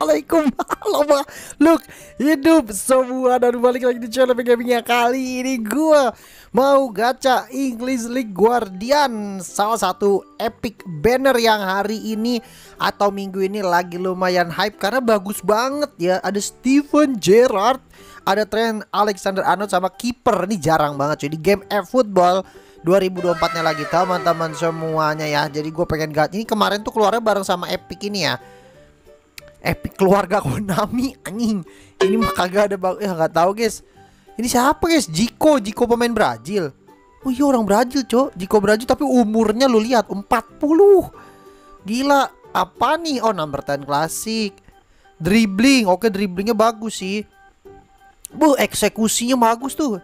Assalamualaikum Halo Look Hidup semua Dan balik lagi di channel gamingnya Kali ini gue Mau gacha English League Guardian Salah satu epic banner yang hari ini Atau minggu ini lagi lumayan hype Karena bagus banget ya Ada Steven Gerrard Ada Trent Alexander Arnold sama kiper Ini jarang banget cuy Di game F-Football 2024 nya lagi teman-teman semuanya ya jadi gue pengen gak ini kemarin tuh keluarnya bareng sama Epic ini ya Epic keluarga Konami anjing ini mah kagak ada bang ya nggak tahu guys ini siapa guys Jiko Jiko pemain Brazil oh iya orang Brazil cok Jiko Brazil tapi umurnya lu lihat 40 gila apa nih oh number 10 klasik dribbling oke dribblingnya bagus sih Bu eksekusinya bagus tuh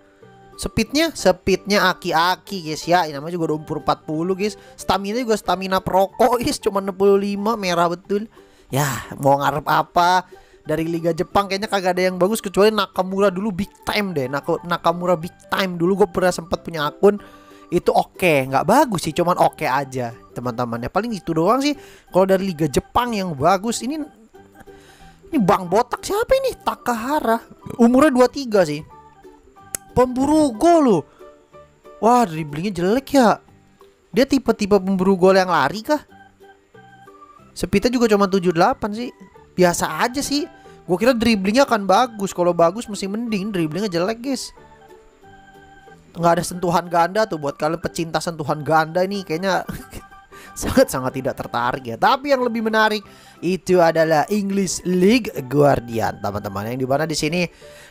Speednya, speednya aki-aki guys ya. Ini namanya juga empat 40 guys. Stamina juga stamina perokok guys, cuma 65 merah betul. Ya, mau ngarep apa? Dari Liga Jepang kayaknya kagak ada yang bagus kecuali Nakamura dulu big time deh. Nak Nakamura big time dulu gue pernah sempat punya akun itu oke okay. nggak bagus sih cuman oke okay aja teman-teman ya paling itu doang sih kalau dari Liga Jepang yang bagus ini ini bang botak siapa ini Takahara umurnya 23 sih pemburu gol loh. Wah, dribblingnya jelek ya. Dia tipe-tipe pemburu gol yang lari kah? Sepita juga cuma 78 sih. Biasa aja sih. Gue kira dribblingnya akan bagus. Kalau bagus mesti mending dribblingnya jelek, guys. Nggak ada sentuhan ganda tuh buat kalian pecinta sentuhan ganda ini kayaknya sangat-sangat tidak tertarik ya. Tapi yang lebih menarik itu adalah English League Guardian, teman-teman. Yang di mana di sini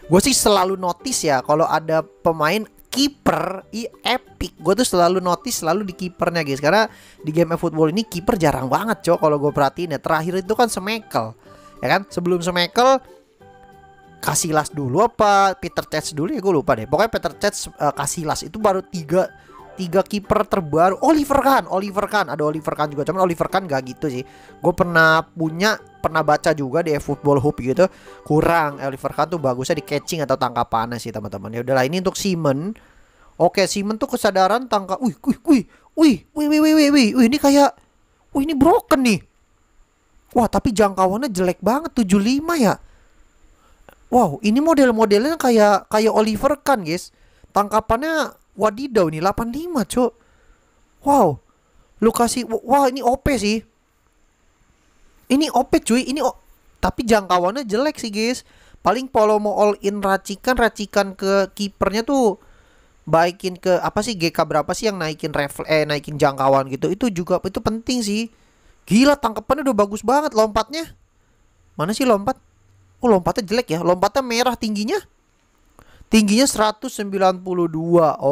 gue sih selalu notice ya kalau ada pemain kiper i epic gue tuh selalu notice selalu di kipernya guys karena di game football ini kiper jarang banget cok kalau gue perhatiin ya terakhir itu kan semekel ya kan sebelum semekel kasih las dulu apa Peter chats dulu ya gue lupa deh pokoknya Peter chats uh, eh, las itu baru tiga tiga kiper terbaru Oliver Kahn Oliver Kahn ada Oliver Kahn juga cuman Oliver Kahn gak gitu sih gue pernah punya pernah baca juga di football hub gitu kurang Oliver Kahn tuh bagusnya di catching atau tangkapannya sih teman-teman ya udahlah ini untuk Simon oke Simon tuh kesadaran tangkap wih wih wih wih wih wih wih wih wih ini kayak wih ini broken nih wah tapi jangkauannya jelek banget 75 ya wow ini model-modelnya kayak kayak Oliver Kahn guys tangkapannya wadidaw nih 85 cok wow lu kasih wah ini OP sih ini OP cuy ini op. tapi jangkauannya jelek sih guys paling Polo mau all in racikan racikan ke kipernya tuh baikin ke apa sih GK berapa sih yang naikin refle eh naikin jangkauan gitu itu juga itu penting sih gila tangkapannya udah bagus banget lompatnya mana sih lompat oh lompatnya jelek ya lompatnya merah tingginya Tingginya 192.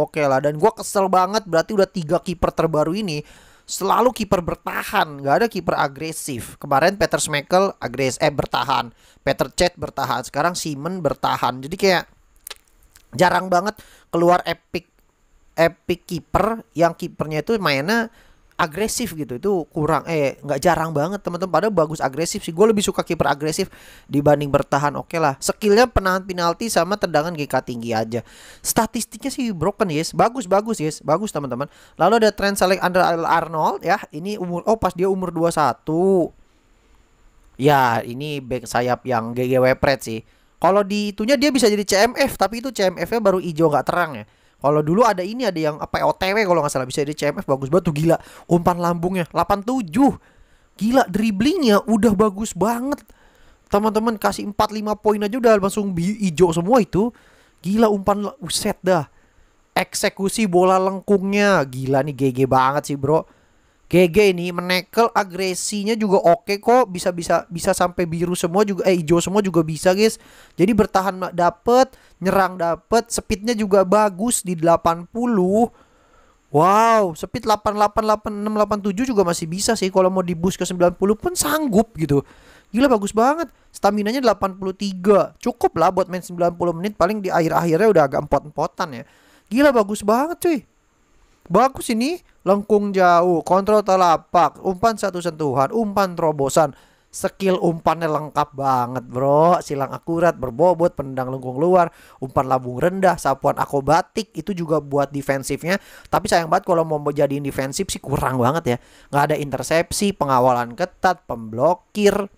Oke lah dan gue kesel banget berarti udah tiga kiper terbaru ini selalu kiper bertahan, gak ada kiper agresif. Kemarin Peter Schmeichel agres eh bertahan, Peter Chet bertahan, sekarang Simon bertahan. Jadi kayak jarang banget keluar epic epic kiper yang kipernya itu mainnya agresif gitu itu kurang eh nggak jarang banget teman-teman pada bagus agresif sih gue lebih suka kiper agresif dibanding bertahan oke okay lah skillnya penahan penalti sama tendangan GK tinggi aja statistiknya sih broken yes bagus bagus yes bagus teman-teman lalu ada trend select under Arnold ya ini umur oh pas dia umur 21 ya ini back sayap yang GG Wepret sih kalau di itunya dia bisa jadi CMF tapi itu CMF-nya baru hijau nggak terang ya kalau dulu ada ini ada yang apa OTW kalau nggak salah bisa di CMF bagus banget tuh gila. Umpan lambungnya 87. Gila dribblingnya udah bagus banget. Teman-teman kasih 4 5 poin aja udah langsung hijau semua itu. Gila umpan uset dah. Eksekusi bola lengkungnya gila nih GG banget sih, Bro. GG ini menekel agresinya juga oke okay kok bisa bisa bisa sampai biru semua juga eh hijau semua juga bisa guys jadi bertahan dapet nyerang dapet speednya juga bagus di 80 Wow, speed 888687 juga masih bisa sih kalau mau dibus ke 90 pun sanggup gitu. Gila bagus banget. stamina nya 83. Cukup lah buat main 90 menit paling di akhir-akhirnya udah agak empot-empotan ya. Gila bagus banget cuy. Bagus ini, lengkung jauh, kontrol telapak, umpan satu sentuhan, umpan terobosan. Skill umpannya lengkap banget bro Silang akurat, berbobot, pendang lengkung luar Umpan lambung rendah, sapuan akrobatik Itu juga buat defensifnya Tapi sayang banget kalau mau jadiin defensif sih kurang banget ya Gak ada intersepsi, pengawalan ketat, pemblokir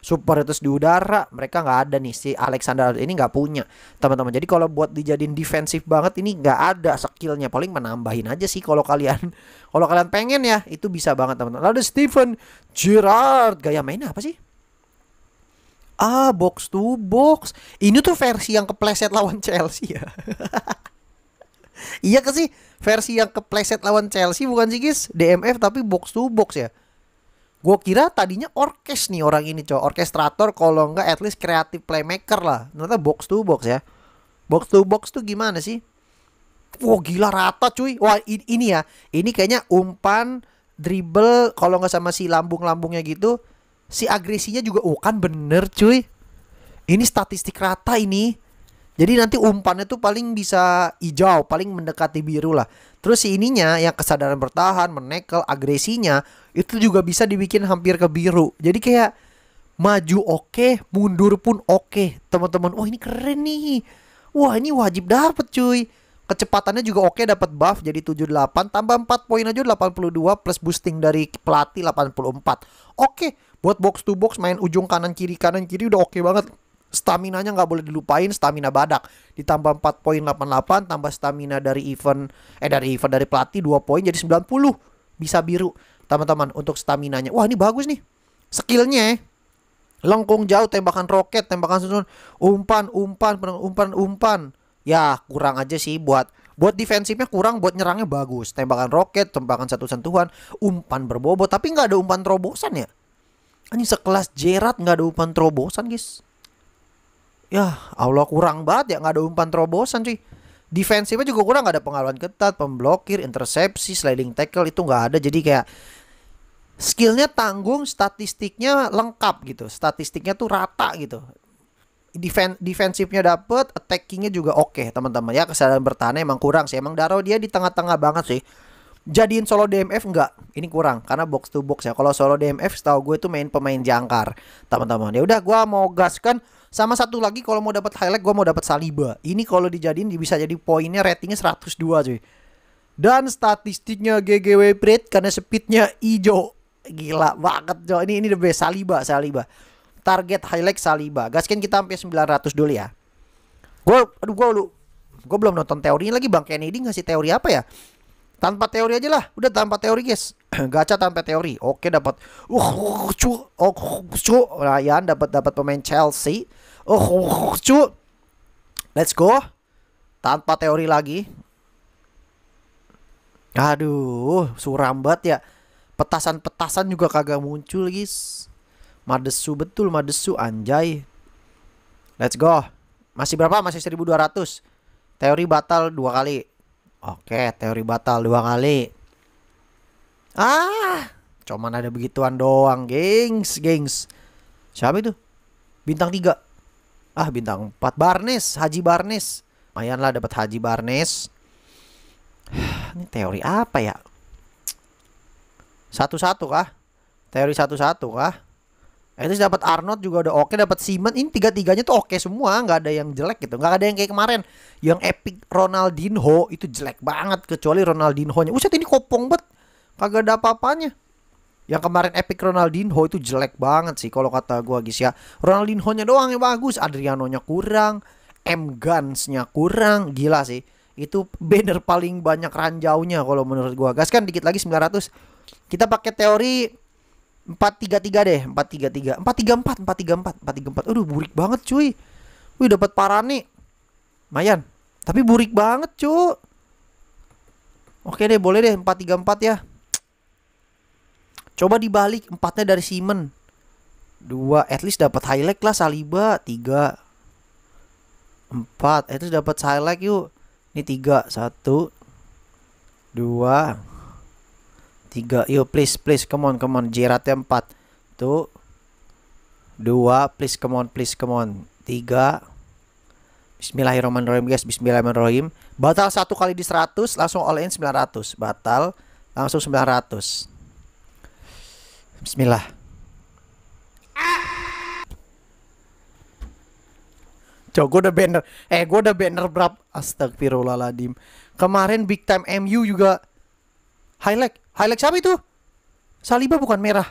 itu di udara mereka nggak ada nih si Alexander ini nggak punya teman-teman jadi kalau buat dijadiin defensif banget ini nggak ada skillnya paling menambahin aja sih kalau kalian kalau kalian pengen ya itu bisa banget teman-teman lalu Steven Gerrard gaya mainnya apa sih ah box to box ini tuh versi yang kepleset lawan Chelsea ya iya ke sih versi yang kepleset lawan Chelsea bukan sih guys DMF tapi box to box ya Gue kira tadinya orkes nih orang ini cowok Orkestrator kalau enggak at least kreatif playmaker lah Ternyata box to box ya Box to box tuh gimana sih? Wah gila rata cuy Wah ini, ya Ini kayaknya umpan Dribble Kalau enggak sama si lambung-lambungnya gitu Si agresinya juga Oh kan bener cuy Ini statistik rata ini jadi nanti umpannya tuh paling bisa hijau, paling mendekati biru lah. Terus si ininya yang kesadaran bertahan, menekel, agresinya itu juga bisa dibikin hampir ke biru. Jadi kayak maju oke, okay, mundur pun oke. Okay. Teman-teman, wah oh, ini keren nih. Wah ini wajib dapet cuy. Kecepatannya juga oke okay, dapat buff jadi 78 tambah 4 poin aja 82 plus boosting dari pelatih 84. Oke, okay. buat box to box main ujung kanan kiri kanan kiri udah oke okay banget Staminanya nggak boleh dilupain, stamina badak. Ditambah poin delapan tambah stamina dari event, eh dari event dari pelatih 2 poin jadi 90. Bisa biru, teman-teman, untuk staminanya. Wah ini bagus nih. Skillnya lengkung jauh, tembakan roket, tembakan susun, umpan, umpan, umpan, umpan. Ya kurang aja sih buat buat defensifnya kurang, buat nyerangnya bagus. Tembakan roket, tembakan satu sentuhan, umpan berbobot, tapi nggak ada umpan terobosan ya. Ini sekelas Jerat nggak ada umpan terobosan guys ya Allah kurang banget ya nggak ada umpan terobosan cuy defensifnya juga kurang nggak ada pengalaman ketat pemblokir intersepsi sliding tackle itu nggak ada jadi kayak skillnya tanggung statistiknya lengkap gitu statistiknya tuh rata gitu Defen defensifnya dapet, attackingnya juga oke okay, teman-teman ya kesadaran bertahan emang kurang sih emang Daro dia di tengah-tengah banget sih jadiin solo DMF enggak ini kurang karena box to box ya kalau solo DMF setahu gue itu main pemain jangkar teman-teman ya udah gue mau gaskan sama satu lagi kalau mau dapat highlight gue mau dapat Saliba. Ini kalau dijadiin bisa jadi poinnya ratingnya 102 cuy. Dan statistiknya GGW Prit karena speednya ijo. Gila banget coy. Ini ini the best Saliba, Saliba. Target highlight Saliba. Gaskin kita sampai 900 dulu ya. Gue aduh gue lu gue belum nonton teorinya lagi Bang Kennedy ngasih teori apa ya? tanpa teori aja lah udah tanpa teori guys gacha tanpa teori oke dapat uh cu oh cu Ryan nah, dapat dapat pemain Chelsea uh cu let's go tanpa teori lagi aduh suram banget ya petasan-petasan juga kagak muncul guys madesu betul madesu anjay let's go masih berapa masih 1200 teori batal dua kali Oke, teori batal dua kali. Ah, cuman ada begituan doang, gengs, gengs. Siapa itu? Bintang tiga Ah, bintang empat Barnes, Haji Barnes. Mayanlah dapat Haji Barnes. Ini teori apa ya? Satu-satu kah? Teori satu-satu kah? Itu dapat Arnold juga udah oke, dapat Simon ini tiga-tiganya tuh oke semua, nggak ada yang jelek gitu. Nggak ada yang kayak kemarin yang epic Ronaldinho itu jelek banget kecuali Ronaldinho-nya. Uset ini kopong banget. Kagak ada apa-apanya. Yang kemarin epic Ronaldinho itu jelek banget sih kalau kata gua guys ya. Ronaldinho-nya doang yang bagus, Adriano-nya kurang, M Guns-nya kurang, gila sih. Itu banner paling banyak ranjaunya kalau menurut gua. Gas kan dikit lagi 900. Kita pakai teori empat tiga tiga deh empat tiga tiga empat tiga empat empat tiga empat empat tiga empat aduh burik banget cuy wih dapat parani mayan tapi burik banget cuy, oke deh boleh deh empat tiga empat ya coba dibalik empatnya dari Simon dua at least dapat highlight lah Saliba tiga empat at least dapat highlight yuk ini tiga satu dua tiga yo please please come on come on yang empat tuh dua please come on please come on tiga Bismillahirrahmanirrahim guys Bismillahirrahmanirrahim batal satu kali di seratus langsung all in sembilan ratus batal langsung sembilan ratus Bismillah Cok, gue udah banner Eh gue udah banner berapa Astagfirullahaladzim Kemarin big time MU juga Highlight Highlight siapa itu? Saliba bukan merah.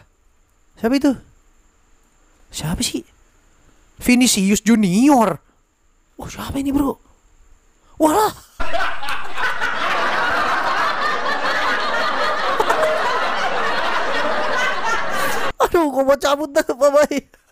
Siapa itu? Siapa sih? Vinicius Junior. Oh siapa ini bro? Walah. Aduh, gue mau cabut dah, bye-bye.